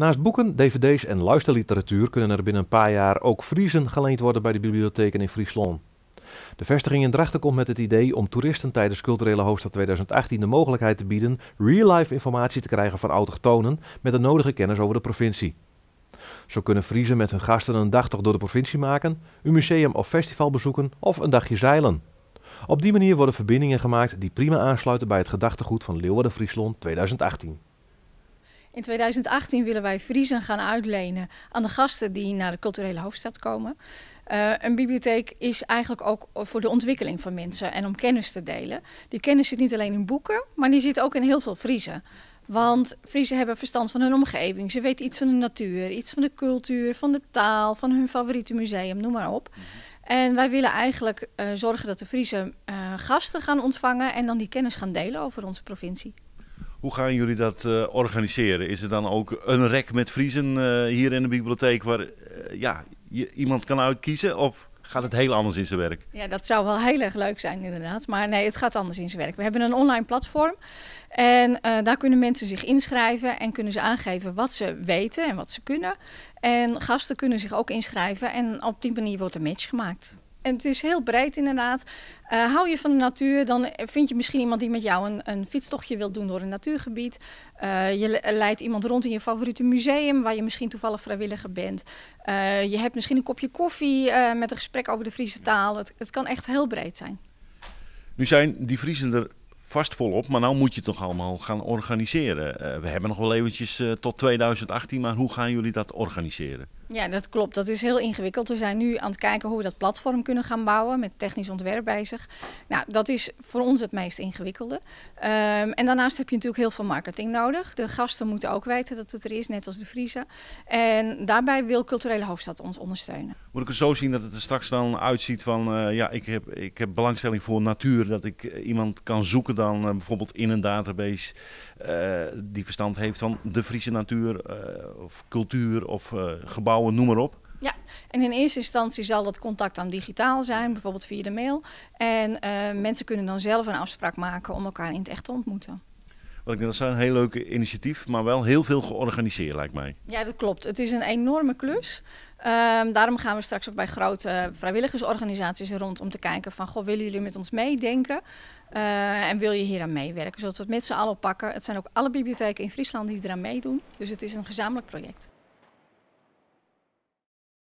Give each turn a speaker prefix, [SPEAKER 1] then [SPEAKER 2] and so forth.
[SPEAKER 1] Naast boeken, dvd's en luisterliteratuur kunnen er binnen een paar jaar ook Friesen geleend worden bij de bibliotheken in Friesland. De vestiging in Drachten komt met het idee om toeristen tijdens culturele hoofdstad 2018 de mogelijkheid te bieden real-life informatie te krijgen van autochtonen met de nodige kennis over de provincie. Zo kunnen Friesen met hun gasten een dagtocht door de provincie maken, een museum of festival bezoeken of een dagje zeilen. Op die manier worden verbindingen gemaakt die prima aansluiten bij het gedachtegoed van Leeuwarden Friesland 2018.
[SPEAKER 2] In 2018 willen wij friezen gaan uitlenen aan de gasten die naar de culturele hoofdstad komen. Eh, een bibliotheek is eigenlijk ook voor de ontwikkeling van mensen en om kennis te delen. Die kennis zit niet alleen in boeken, maar die zit ook in heel veel friezen. Want Friesen hebben verstand van hun omgeving. Ze weten iets van de natuur, iets van de cultuur, van de taal, van hun favoriete museum, noem maar op. En wij willen eigenlijk eh, zorgen dat de Friese eh, gasten gaan ontvangen en dan die kennis gaan delen over onze provincie.
[SPEAKER 3] Hoe gaan jullie dat eh, organiseren? Is er dan ook een rek met vriezen eh, hier in de bibliotheek waar eh, ja, je, iemand kan uitkiezen? Of gaat het heel anders in zijn werk?
[SPEAKER 2] Ja, dat zou wel heel erg leuk zijn inderdaad. Maar nee, het gaat anders in zijn werk. We hebben een online platform. En daar kunnen mensen zich inschrijven en kunnen ze aangeven wat ze weten en wat ze kunnen. En gasten kunnen zich ook inschrijven en op die manier wordt een match gemaakt. En het is heel breed inderdaad. Eh, hou je van de natuur, dan vind je misschien iemand die met jou een, een fietstochtje wil doen door een natuurgebied. Eh, je leidt iemand rond in je favoriete museum, waar je misschien toevallig vrijwilliger bent. Eh, je hebt misschien een kopje koffie met een gesprek over de Friese taal. Het, het, kan echt heel breed zijn.
[SPEAKER 3] Nu zijn die Vriezen er vast volop, maar nou moet je het toch allemaal gaan organiseren. we hebben nog wel eventjes tot 2018, maar hoe gaan jullie dat organiseren?
[SPEAKER 2] Ja, dat klopt. Dat is heel ingewikkeld. We zijn nu aan het kijken hoe we dat platform kunnen gaan bouwen met technisch ontwerp bezig. Nou, dat is voor ons het meest ingewikkelde. Ehm, en daarnaast heb je natuurlijk heel veel marketing nodig. De gasten moeten ook weten dat het er is, net als de Friese. En daarbij wil Culturele Hoofdstad ons ondersteunen.
[SPEAKER 3] Moet ik het zo zien dat het er straks dan uitziet van, eh, ja, ik heb, ik heb belangstelling voor natuur. Dat ik eh, iemand kan zoeken dan eh, bijvoorbeeld in een database die verstand heeft van de Friese natuur of cultuur of gebouw bouwen, noem maar op.
[SPEAKER 2] Ja, en in eerste instantie zal dat contact dan digitaal zijn, bijvoorbeeld via de mail. En eh, mensen kunnen dan zelf een afspraak maken om elkaar in het echt te ontmoeten.
[SPEAKER 3] Wat ik denk, dat is een heel leuk initiatief, maar wel heel veel georganiseerd lijkt mij.
[SPEAKER 2] Ja, dat klopt. Het is een enorme klus. Ehm, daarom gaan we straks ook bij grote vrijwilligersorganisaties rond om te kijken van, goh, willen jullie met ons meedenken? Eh, en wil je hier aan meewerken, zodat we het met z'n allen pakken. Het zijn ook alle bibliotheken in Friesland die eraan meedoen. Dus het is een gezamenlijk project.